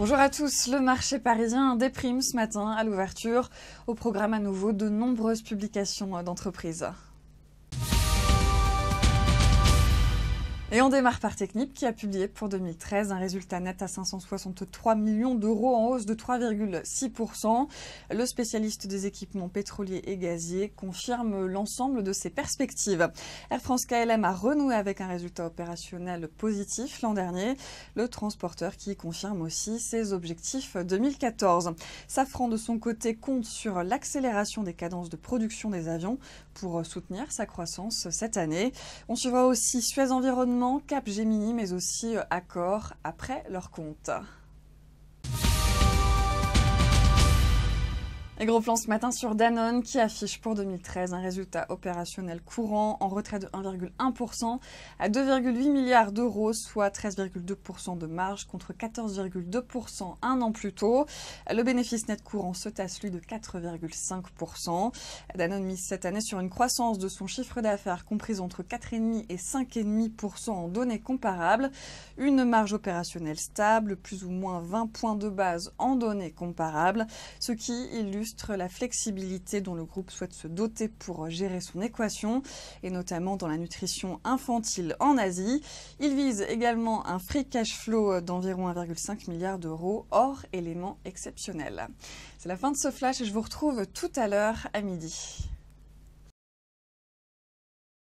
Bonjour à tous. Le marché parisien déprime ce matin à l'ouverture. Au programme à nouveau de nombreuses publications d'entreprises. Et on démarre par Technip qui a publié pour 2013 un résultat net à 563 millions d'euros en hausse de 3,6%. Le spécialiste des équipements pétroliers et gaziers confirme l'ensemble de ses perspectives. Air France KLM a renoué avec un résultat opérationnel positif l'an dernier. Le transporteur qui confirme aussi ses objectifs 2014. Safran de son côté compte sur l'accélération des cadences de production des avions pour soutenir sa croissance cette année. On suivra aussi Suez Environnement Cap Capgemini, mais aussi euh, Accor, après leur compte. Et gros plan ce matin sur Danone qui affiche pour 2013 un résultat opérationnel courant en retrait de 1,1% à 2,8 milliards d'euros, soit 13,2% de marge contre 14,2% un an plus tôt. Le bénéfice net courant se tasse lui de 4,5%. Danone mise cette année sur une croissance de son chiffre d'affaires comprise entre 4,5 et 5,5% en données comparables, une marge opérationnelle stable, plus ou moins 20 points de base en données comparables, ce qui illustre la flexibilité dont le groupe souhaite se doter pour gérer son équation, et notamment dans la nutrition infantile en Asie. Il vise également un free cash flow d'environ 1,5 milliard d'euros, hors éléments exceptionnels. C'est la fin de ce flash et je vous retrouve tout à l'heure à midi.